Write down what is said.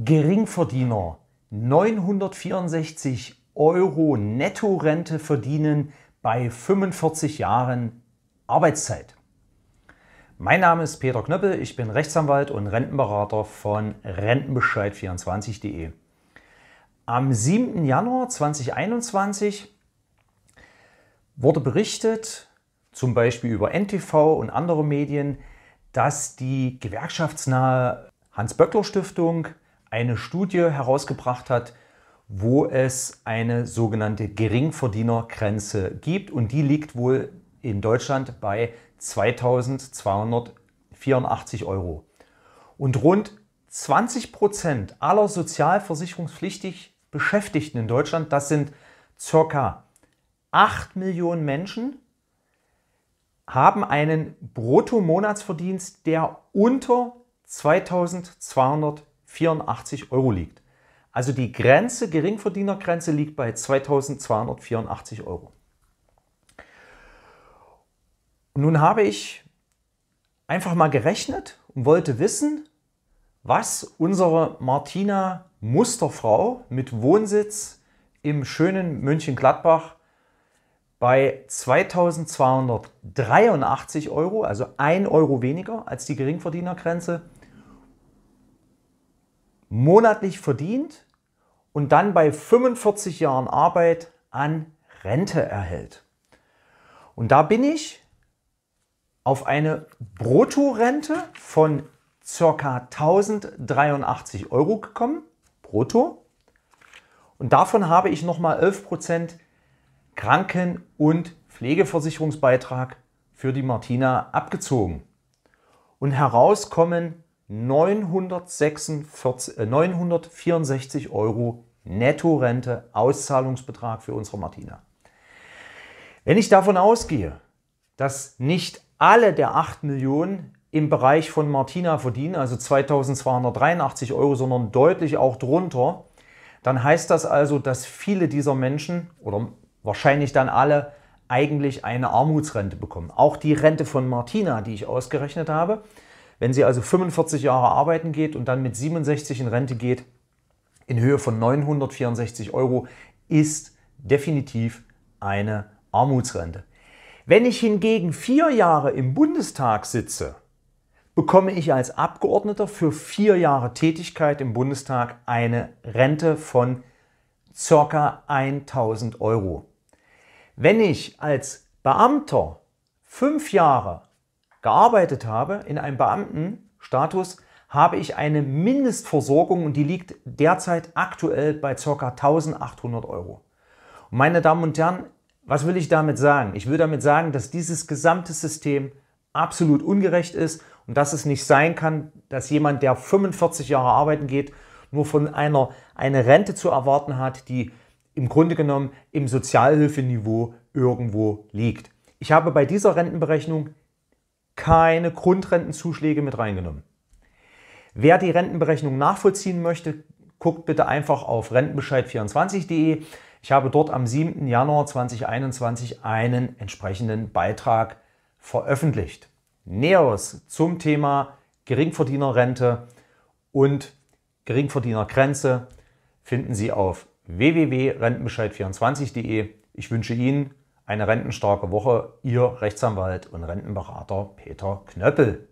Geringverdiener 964 Euro Nettorente verdienen bei 45 Jahren Arbeitszeit. Mein Name ist Peter Knöppel, ich bin Rechtsanwalt und Rentenberater von Rentenbescheid24.de. Am 7. Januar 2021 wurde berichtet, zum Beispiel über NTV und andere Medien, dass die gewerkschaftsnahe Hans-Böckler-Stiftung eine Studie herausgebracht hat, wo es eine sogenannte Geringverdienergrenze gibt und die liegt wohl in Deutschland bei 2284 Euro. Und rund 20 Prozent aller sozialversicherungspflichtig Beschäftigten in Deutschland, das sind ca. 8 Millionen Menschen, haben einen Bruttomonatsverdienst, der unter 2200 284 Euro liegt. Also die Grenze, Geringverdienergrenze liegt bei 2284 Euro. Nun habe ich einfach mal gerechnet und wollte wissen, was unsere Martina Musterfrau mit Wohnsitz im schönen München-Gladbach bei 2283 Euro, also 1 Euro weniger als die Geringverdienergrenze, monatlich verdient und dann bei 45 Jahren Arbeit an Rente erhält. Und da bin ich auf eine Bruttorente von ca. 1083 Euro gekommen, brutto. Und davon habe ich nochmal 11% Kranken- und Pflegeversicherungsbeitrag für die Martina abgezogen. Und herauskommen 946, 964 äh, Euro Nettorente Auszahlungsbetrag für unsere Martina. Wenn ich davon ausgehe, dass nicht alle der 8 Millionen im Bereich von Martina verdienen, also 2283 Euro, sondern deutlich auch drunter, dann heißt das also, dass viele dieser Menschen oder wahrscheinlich dann alle eigentlich eine Armutsrente bekommen. Auch die Rente von Martina, die ich ausgerechnet habe, wenn sie also 45 Jahre arbeiten geht und dann mit 67 in Rente geht, in Höhe von 964 Euro, ist definitiv eine Armutsrente. Wenn ich hingegen vier Jahre im Bundestag sitze, bekomme ich als Abgeordneter für vier Jahre Tätigkeit im Bundestag eine Rente von ca. 1000 Euro. Wenn ich als Beamter fünf Jahre gearbeitet habe in einem Beamtenstatus, habe ich eine Mindestversorgung und die liegt derzeit aktuell bei ca. 1800 Euro. Und meine Damen und Herren, was will ich damit sagen? Ich will damit sagen, dass dieses gesamte System absolut ungerecht ist und dass es nicht sein kann, dass jemand, der 45 Jahre arbeiten geht, nur von einer eine Rente zu erwarten hat, die im Grunde genommen im Sozialhilfeniveau irgendwo liegt. Ich habe bei dieser Rentenberechnung keine Grundrentenzuschläge mit reingenommen. Wer die Rentenberechnung nachvollziehen möchte, guckt bitte einfach auf rentenbescheid24.de. Ich habe dort am 7. Januar 2021 einen entsprechenden Beitrag veröffentlicht. Näheres zum Thema Geringverdienerrente und Geringverdienergrenze finden Sie auf www.rentenbescheid24.de. Ich wünsche Ihnen eine rentenstarke Woche, Ihr Rechtsanwalt und Rentenberater Peter Knöppel.